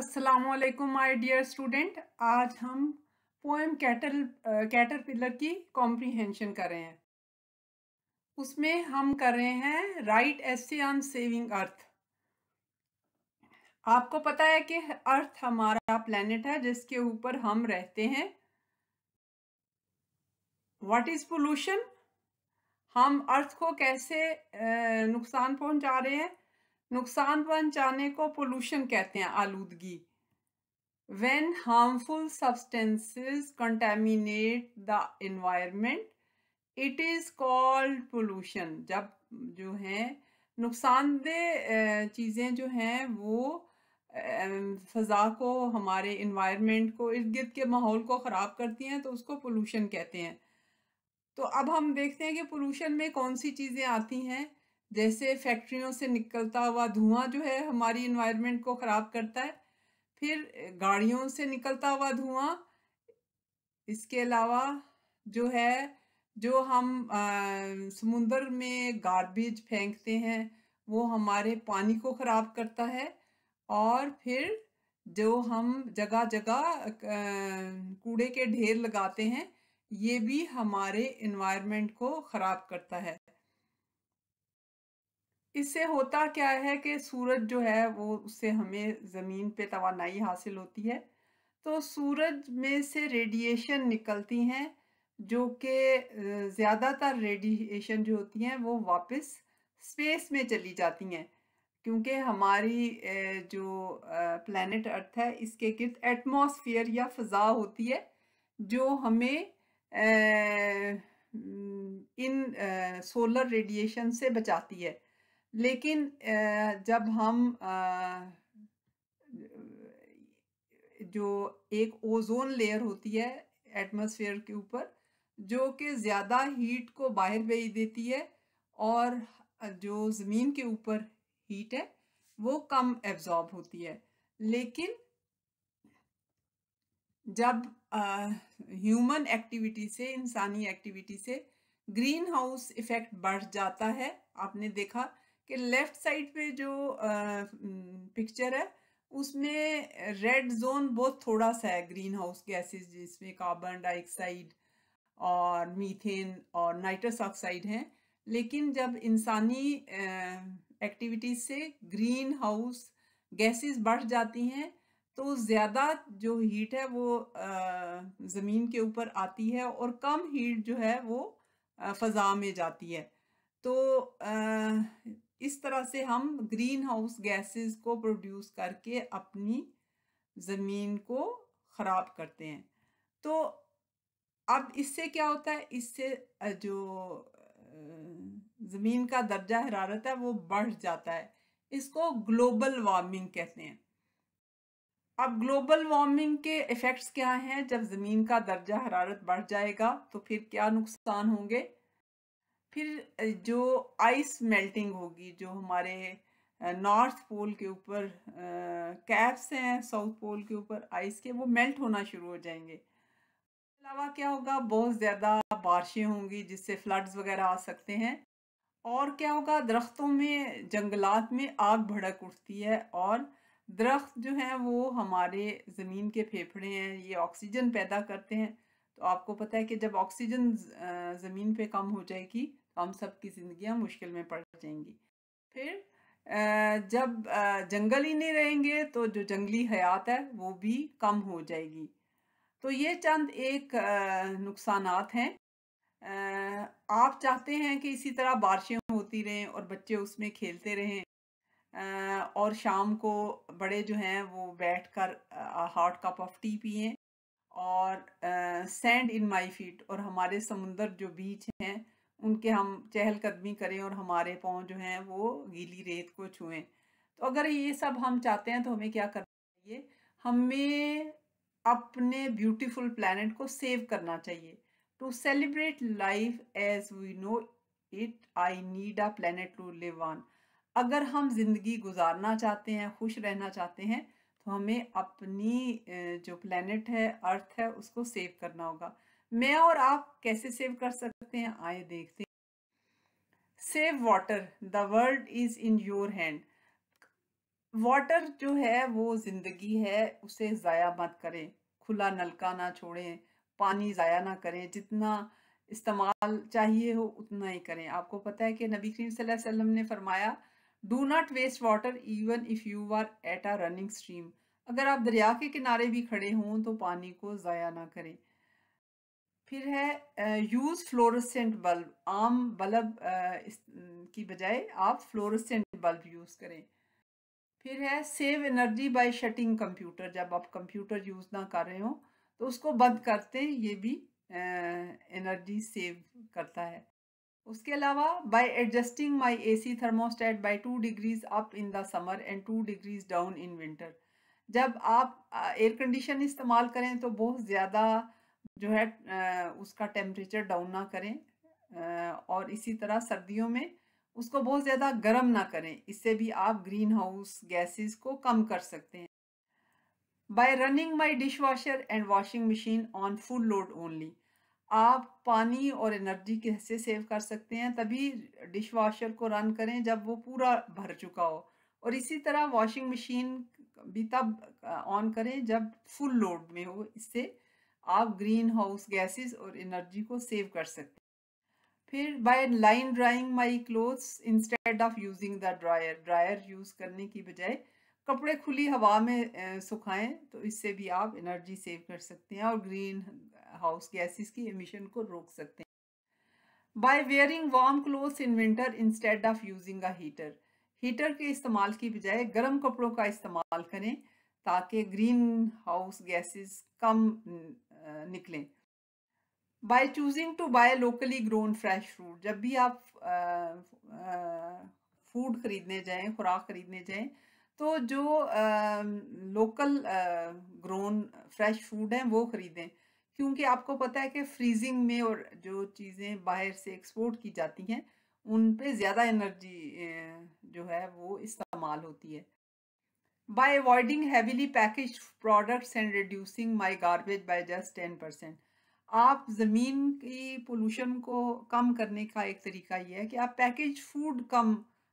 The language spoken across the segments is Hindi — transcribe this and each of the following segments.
असलम माई डियर स्टूडेंट आज हम पोएम कैटल पिलर की कॉम्प्रीहेंशन कर रहे हैं उसमें हम कर रहे हैं write essay on saving earth आपको पता है कि अर्थ हमारा प्लेनेट है जिसके ऊपर हम रहते हैं वट इज़ पोल्यूशन हम अर्थ को कैसे नुकसान पहुंचा रहे हैं नुकसान पहुंचाने को पोल्यूशन कहते हैं आलूदगी when harmful substances contaminate the environment it is called pollution जब जो है नुकसानदेह चीज़ें जो हैं वो फ़ज़ा को हमारे इन्वायरमेंट को इर्द गिर्द के माहौल को ख़राब करती हैं तो उसको पोल्यूशन कहते हैं तो अब हम देखते हैं कि पोल्यूशन में कौन सी चीज़ें आती हैं जैसे फैक्ट्रियों से निकलता हुआ धुआं जो है हमारी इन्वायरमेंट को ख़राब करता है फिर गाड़ियों से निकलता हुआ धुआं इसके अलावा जो है जो हम समुंदर में गार्बेज फेंकते हैं वो हमारे पानी को ख़राब करता है और फिर जो हम जगह जगह कूड़े के ढेर लगाते हैं ये भी हमारे इन्वायरमेंट को ख़राब करता है इससे होता क्या है कि सूरज जो है वो उससे हमें ज़मीन पे तोानाई हासिल होती है तो सूरज में से रेडिएशन निकलती हैं जो कि ज़्यादातर रेडिएशन जो होती हैं वो वापस स्पेस में चली जाती हैं क्योंकि हमारी जो प्लैनेट अर्थ है इसके गिर्द एटमॉस्फेयर या फ़ज़ा होती है जो हमें इन सोलर रेडिएशन से बचाती है लेकिन जब हम जो एक ओजोन लेयर होती है एटमॉस्फेयर के ऊपर जो कि ज़्यादा हीट को बाहर भेज देती है और जो ज़मीन के ऊपर हीट है वो कम एब्जॉर्ब होती है लेकिन जब ह्यूमन एक्टिविटी से इंसानी एक्टिविटी से ग्रीन हाउस इफ़ेक्ट बढ़ जाता है आपने देखा कि लेफ़्ट साइड पे जो पिक्चर है उसमें रेड जोन बहुत थोड़ा सा है ग्रीन हाउस गैसेस जिसमें कार्बन डाइऑक्साइड और मीथेन और नाइट्रस ऑक्साइड हैं लेकिन जब इंसानी एक्टिविटीज़ से ग्रीन हाउस गैसेस बढ़ जाती हैं तो ज़्यादा जो हीट है वो ज़मीन के ऊपर आती है और कम हीट जो है वो फ़ज़ा में जाती है तो इस तरह से हम ग्रीन हाउस गैसेस को प्रोड्यूस करके अपनी ज़मीन को ख़राब करते हैं तो अब इससे क्या होता है इससे जो ज़मीन का दर्जा हरारत है वो बढ़ जाता है इसको ग्लोबल वार्मिंग कहते हैं अब ग्लोबल वार्मिंग के इफ़ेक्ट्स क्या हैं जब ज़मीन का दर्जा हरारत बढ़ जाएगा तो फिर क्या नुकसान होंगे फिर जो आइस मेल्टिंग होगी जो हमारे नॉर्थ पोल के ऊपर कैप्स हैं साउथ पोल के ऊपर आइस के वो मेल्ट होना शुरू हो जाएंगे अलावा क्या होगा बहुत ज़्यादा बारिशें होंगी जिससे फ्लड्स वगैरह आ सकते हैं और क्या होगा दरख्तों में जंगलात में आग भड़क उठती है और दरख्त जो हैं वो हमारे ज़मीन के फेफड़े हैं ये ऑक्सीजन पैदा करते हैं तो आपको पता है कि जब ऑक्सीजन ज़मीन पे कम हो जाएगी हम सब की जिंदगी मुश्किल में पड़ जाएंगी फिर जब जंगल ही नहीं रहेंगे तो जो जंगली हयात है वो भी कम हो जाएगी तो ये चंद एक नुकसान हैं आप चाहते हैं कि इसी तरह बारिशें होती रहें और बच्चे उसमें खेलते रहें और शाम को बड़े जो हैं वो बैठकर हॉट कप ऑफ टी पिए और सैंड इन माई फीट और हमारे समुंदर जो बीच हैं उनके हम चहलकदमी करें और हमारे पाँव जो हैं वो गीली रेत को छुएं तो अगर ये सब हम चाहते हैं तो हमें क्या करना चाहिए हमें अपने ब्यूटीफुल प्लानट को सेव करना चाहिए to celebrate life as we know it I need a planet to live on अगर हम ज़िंदगी गुजारना चाहते हैं खुश रहना चाहते हैं तो हमें अपनी जो प्लानट है अर्थ है उसको सेव करना होगा मैं और आप कैसे सेव कर सकते हैं आए देखते save water the world is in your hand water जो है वो ज़िंदगी है उसे ज़ाया मत करें खुला नलका ना छोड़ें पानी ज़ाया ना करें जितना इस्तेमाल चाहिए हो उतना ही करें आपको पता है कि नबी करीम सल्लल्लाहु अलैहि वसल्लम ने फरमाया do not waste water even if you are at a running stream अगर आप दरिया के किनारे भी खड़े हों तो पानी को ज़ाया ना करें फिर है यूज़ फ्लोरोसेंट बल्ब आम बल्ब की बजाय आप फ्लोरोसेंट बल्ब यूज़ करें फिर है save energy by shutting computer जब आप कंप्यूटर यूज़ ना कर रहे हो तो उसको बंद करते हैं ये भी एनर्जी सेव करता है उसके अलावा by adjusting my AC thermostat by two degrees up in the summer and two degrees down in winter जब आप एयर कंडीशन इस्तेमाल करें तो बहुत ज़्यादा जो है उसका टेम्परेचर डाउन ना करें और इसी तरह सर्दियों में उसको बहुत ज़्यादा गर्म ना करें इससे भी आप ग्रीन हाउस गैसेस को कम कर सकते हैं by running my dishwasher and washing machine on full load only आप पानी और एनर्जी कैसे सेव कर सकते हैं तभी डिश वाशर को रन करें जब वो पूरा भर चुका हो और इसी तरह वॉशिंग मशीन भी तब ऑन करें जब फुल लोड में हो इससे आप ग्रीन हाउस गैसेस और एनर्जी को सेव कर सकते हैं फिर by line drying my clothes instead of using the dryer dryer use करने की बजाय कपड़े खुली हवा में सुखाएं तो इससे भी आप एनर्जी सेव कर सकते हैं और ग्रीन हाउस गैसेस की एमिशन को रोक सकते हैं by wearing warm clothes in winter instead of using a heater heater के इस्तेमाल की बजाय गर्म कपड़ों का इस्तेमाल करें ताकि ग्रीन हाउस गैसेस कम निकलें by choosing to buy locally grown fresh fruit जब भी आप फूड खरीदने जाएं खुराक खरीदने जाएं तो जो आ, लोकल ग्रोन फ्रेश फूड हैं वो ख़रीदें क्योंकि आपको पता है कि फ्रीजिंग में और जो चीज़ें बाहर से एक्सपोर्ट की जाती हैं उन पे ज़्यादा एनर्जी जो है वो इस्तेमाल होती है by avoiding heavily packaged products and reducing my garbage by just 10%. आप ज़मीन की पोल्यूशन को कम करने का एक तरीका ये है कि आप पैकेज फूड कम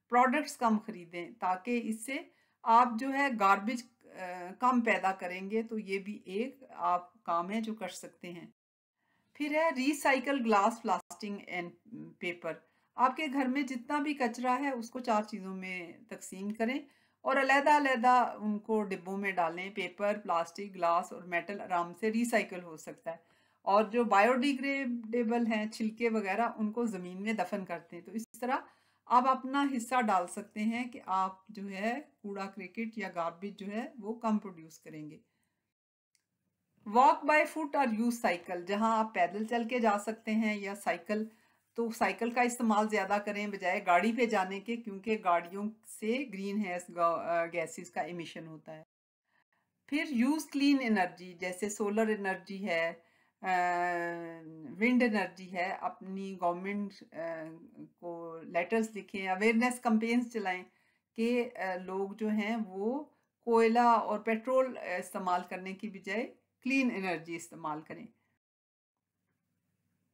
प्रोडक्ट्स कम ख़रीदें ताकि इससे आप जो है गार्बेज कम पैदा करेंगे तो ये भी एक आप काम है जो कर सकते हैं फिर है recycle glass plastic and paper आपके घर में जितना भी कचरा है उसको चार चीज़ों में तकसीम करें और अलहदा अलहदा उनको डिब्बों में डालें पेपर प्लास्टिक ग्लास और मेटल आराम से रिसाइकल हो सकता है और जो बायोडिग्रेडेबल हैं छिलके वगैरह उनको ज़मीन में दफन करते हैं तो इस तरह आप अपना हिस्सा डाल सकते हैं कि आप जो है कूड़ा क्रिकेट या गार्बेज जो है वो कम प्रोड्यूस करेंगे वॉक बाय फुट और यूज साइकिल जहां आप पैदल चल के जा सकते हैं या साइकिल तो साइकिल का इस्तेमाल ज़्यादा करें बजाय गाड़ी पे जाने के क्योंकि गाड़ियों से ग्रीन हैस गैसेस का इमिशन होता है फिर यूज़ क्लीन एनर्जी जैसे सोलर एनर्जी है विंड एनर्जी है अपनी गवर्नमेंट को लेटर्स लिखें अवेयरनेस कंपेन्स चलाएं कि लोग जो हैं वो कोयला और पेट्रोल इस्तेमाल करने की बजाय क्लीन एनर्जी इस्तेमाल करें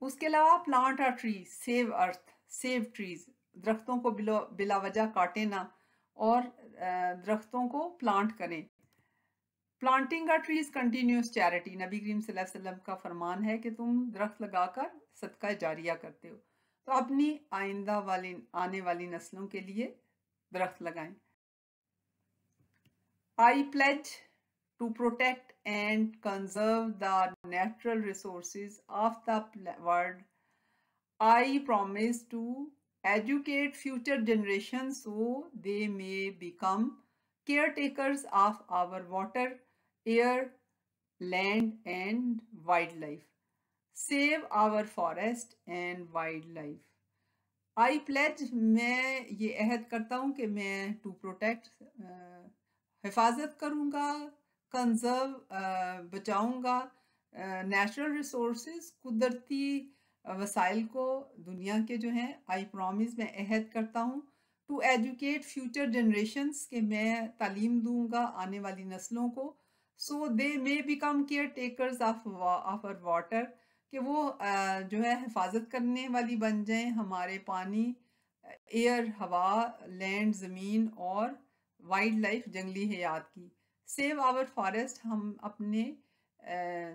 उसके अलावा प्लांट और tree save earth save trees दरख्तों को बिलो बिलावजा काटे ना और दरख्तों को प्लांट करें प्लांटिंग का ट्रीज कंटिन्यूस चैरिटी नबी करीम वसल्लम का फरमान है कि तुम दरख्त लगाकर सदका जारिया करते हो तो अपनी आइंदा वाली आने वाली नस्लों के लिए दरख्त लगाएं I pledge to protect and conserve the natural resources of the world. I promise to educate future generations so they may become caretakers of our water, air, land and wildlife. Save our forest and wildlife. I pledge मैं ये अहद करता हूँ कि मैं टू प्रोटेक्ट हिफाजत करूँगा कंजर्व बचाऊंगा नेचुरल रिसोर्सेज कुदरती वसाइल को दुनिया के जो हैं आई प्रॉमिस मैं अहद करता हूँ टू एजुकेट फ्यूचर जनरेशन्स के मैं तालीम दूंगा आने वाली नस्लों को so they may become care takers of of our water कि वो जो है हिफाजत करने वाली बन जाएं हमारे पानी एयर हवा लैंड ज़मीन और वाइल्ड लाइफ जंगली हयात की सेव आवर फॉरेस्ट हम अपने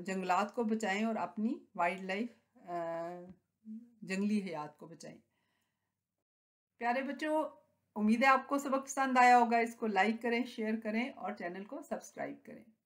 जंगलात को बचाएं और अपनी वाइल्ड लाइफ जंगली हयात को बचाएं प्यारे बच्चों उम्मीद है आपको सबक पसंद आया होगा इसको लाइक करें शेयर करें और चैनल को सब्सक्राइब करें